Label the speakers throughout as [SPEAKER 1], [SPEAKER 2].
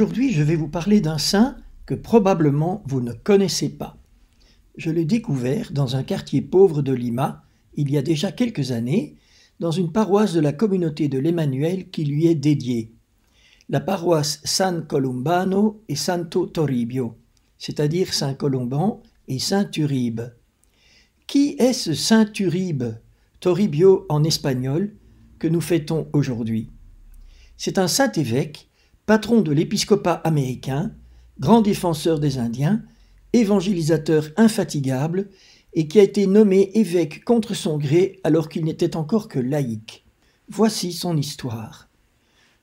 [SPEAKER 1] Aujourd'hui, je vais vous parler d'un saint que probablement vous ne connaissez pas. Je l'ai découvert dans un quartier pauvre de Lima, il y a déjà quelques années, dans une paroisse de la communauté de l'Emmanuel qui lui est dédiée, la paroisse San Columbano et Santo Toribio, c'est-à-dire Saint Colomban et Saint Uribe. Qui est ce Saint Uribe, Toribio en espagnol, que nous fêtons aujourd'hui C'est un saint évêque patron de l'épiscopat américain, grand défenseur des Indiens, évangélisateur infatigable, et qui a été nommé évêque contre son gré alors qu'il n'était encore que laïque. Voici son histoire.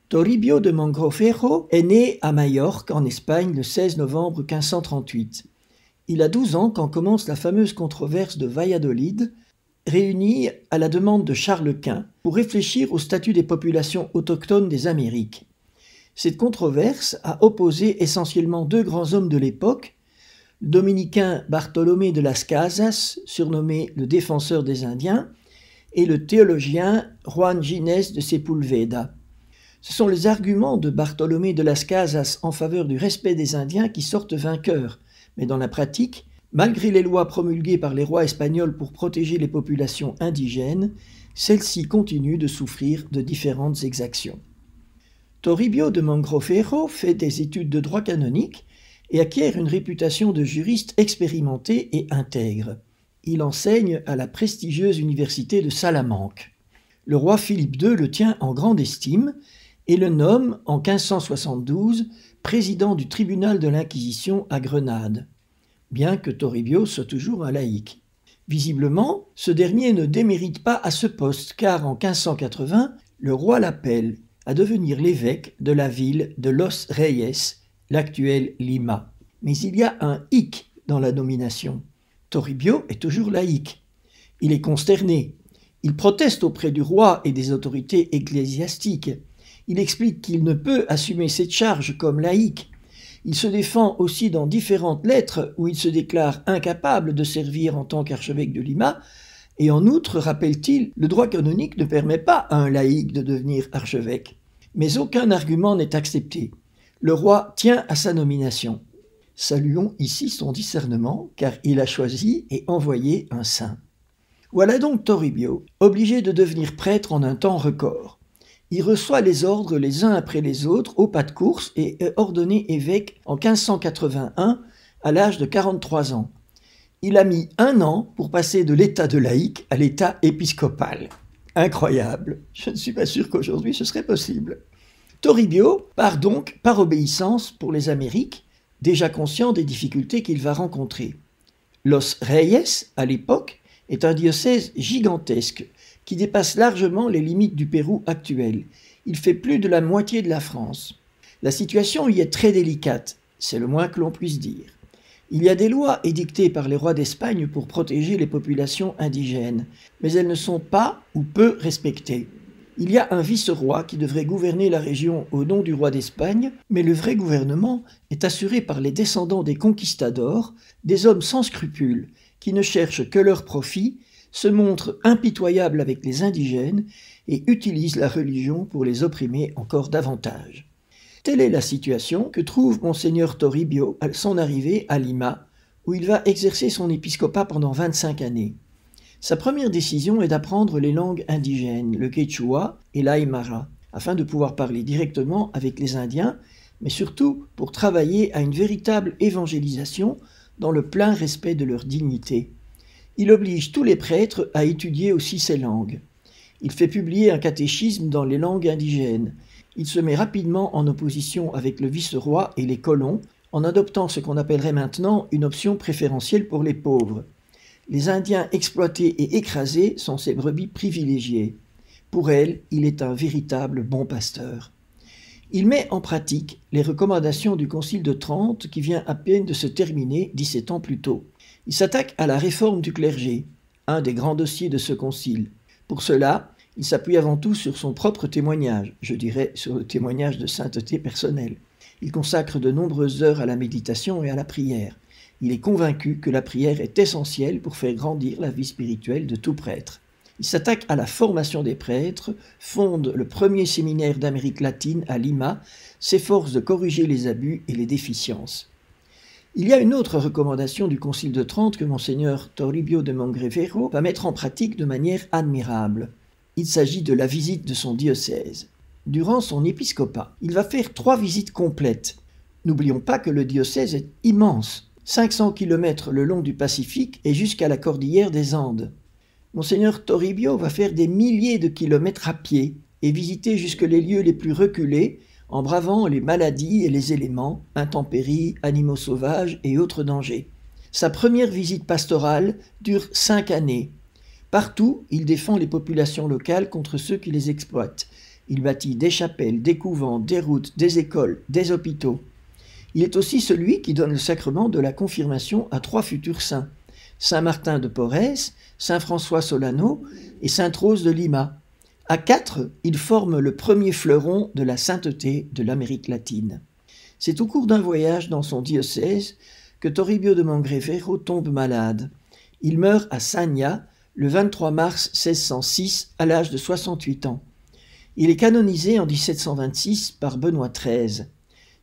[SPEAKER 1] Toribio de Mangroferro est né à Majorque, en Espagne, le 16 novembre 1538. Il a 12 ans quand commence la fameuse controverse de Valladolid, réunie à la demande de Charles Quint pour réfléchir au statut des populations autochtones des Amériques. Cette controverse a opposé essentiellement deux grands hommes de l'époque, le dominicain Bartolomé de las Casas, surnommé le défenseur des Indiens, et le théologien Juan Gines de Sepulveda. Ce sont les arguments de Bartolomé de las Casas en faveur du respect des Indiens qui sortent vainqueurs, mais dans la pratique, malgré les lois promulguées par les rois espagnols pour protéger les populations indigènes, celles-ci continuent de souffrir de différentes exactions. Toribio de Mangroferro fait des études de droit canonique et acquiert une réputation de juriste expérimenté et intègre. Il enseigne à la prestigieuse université de Salamanque. Le roi Philippe II le tient en grande estime et le nomme en 1572 président du tribunal de l'Inquisition à Grenade, bien que Toribio soit toujours un laïc. Visiblement, ce dernier ne démérite pas à ce poste car en 1580, le roi l'appelle à devenir l'évêque de la ville de Los Reyes, l'actuel Lima. Mais il y a un hic dans la nomination. Toribio est toujours laïque. Il est consterné. Il proteste auprès du roi et des autorités ecclésiastiques. Il explique qu'il ne peut assumer cette charge comme laïque. Il se défend aussi dans différentes lettres où il se déclare incapable de servir en tant qu'archevêque de Lima, et en outre, rappelle-t-il, le droit canonique ne permet pas à un laïc de devenir archevêque. Mais aucun argument n'est accepté. Le roi tient à sa nomination. Saluons ici son discernement, car il a choisi et envoyé un saint. Voilà donc Toribio, obligé de devenir prêtre en un temps record. Il reçoit les ordres les uns après les autres au pas de course et est ordonné évêque en 1581 à l'âge de 43 ans il a mis un an pour passer de l'état de laïc à l'état épiscopal. Incroyable. Je ne suis pas sûr qu'aujourd'hui ce serait possible. Toribio part donc par obéissance pour les Amériques, déjà conscient des difficultés qu'il va rencontrer. Los Reyes, à l'époque, est un diocèse gigantesque qui dépasse largement les limites du Pérou actuel. Il fait plus de la moitié de la France. La situation y est très délicate, c'est le moins que l'on puisse dire. Il y a des lois édictées par les rois d'Espagne pour protéger les populations indigènes, mais elles ne sont pas ou peu respectées. Il y a un vice-roi qui devrait gouverner la région au nom du roi d'Espagne, mais le vrai gouvernement est assuré par les descendants des conquistadors, des hommes sans scrupules, qui ne cherchent que leur profit, se montrent impitoyables avec les indigènes et utilisent la religion pour les opprimer encore davantage. Telle est la situation que trouve monseigneur Toribio à son arrivée à Lima, où il va exercer son épiscopat pendant 25 années. Sa première décision est d'apprendre les langues indigènes, le quechua et l'aymara, afin de pouvoir parler directement avec les Indiens, mais surtout pour travailler à une véritable évangélisation dans le plein respect de leur dignité. Il oblige tous les prêtres à étudier aussi ces langues. Il fait publier un catéchisme dans les langues indigènes il se met rapidement en opposition avec le vice-roi et les colons, en adoptant ce qu'on appellerait maintenant une option préférentielle pour les pauvres. Les Indiens exploités et écrasés sont ses brebis privilégiées. Pour elles, il est un véritable bon pasteur. Il met en pratique les recommandations du Concile de Trente qui vient à peine de se terminer 17 ans plus tôt. Il s'attaque à la réforme du clergé, un des grands dossiers de ce concile. Pour cela, il s'appuie avant tout sur son propre témoignage, je dirais sur le témoignage de sainteté personnelle. Il consacre de nombreuses heures à la méditation et à la prière. Il est convaincu que la prière est essentielle pour faire grandir la vie spirituelle de tout prêtre. Il s'attaque à la formation des prêtres, fonde le premier séminaire d'Amérique latine à Lima, s'efforce de corriger les abus et les déficiences. Il y a une autre recommandation du Concile de Trente que Monseigneur Toribio de Mongrevero va mettre en pratique de manière admirable. Il s'agit de la visite de son diocèse. Durant son épiscopat, il va faire trois visites complètes. N'oublions pas que le diocèse est immense, 500 km le long du Pacifique et jusqu'à la cordillère des Andes. Monseigneur Toribio va faire des milliers de kilomètres à pied et visiter jusque les lieux les plus reculés en bravant les maladies et les éléments, intempéries, animaux sauvages et autres dangers. Sa première visite pastorale dure cinq années Partout, il défend les populations locales contre ceux qui les exploitent. Il bâtit des chapelles, des couvents, des routes, des écoles, des hôpitaux. Il est aussi celui qui donne le sacrement de la confirmation à trois futurs saints, Saint Martin de Porres, Saint François Solano et Sainte Rose de Lima. À quatre, il forme le premier fleuron de la sainteté de l'Amérique latine. C'est au cours d'un voyage dans son diocèse que Toribio de Mangrevero tombe malade. Il meurt à Sagna le 23 mars 1606 à l'âge de 68 ans. Il est canonisé en 1726 par Benoît XIII.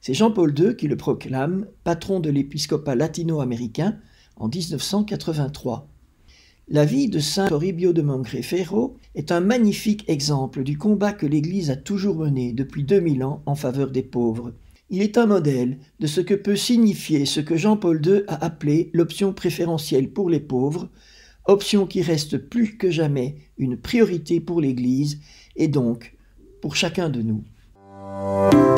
[SPEAKER 1] C'est Jean-Paul II qui le proclame patron de l'épiscopat latino-américain en 1983. La vie de saint Toribio de Mangré-Ferro est un magnifique exemple du combat que l'Église a toujours mené depuis 2000 ans en faveur des pauvres. Il est un modèle de ce que peut signifier ce que Jean-Paul II a appelé l'option préférentielle pour les pauvres, option qui reste plus que jamais une priorité pour l'Église et donc pour chacun de nous.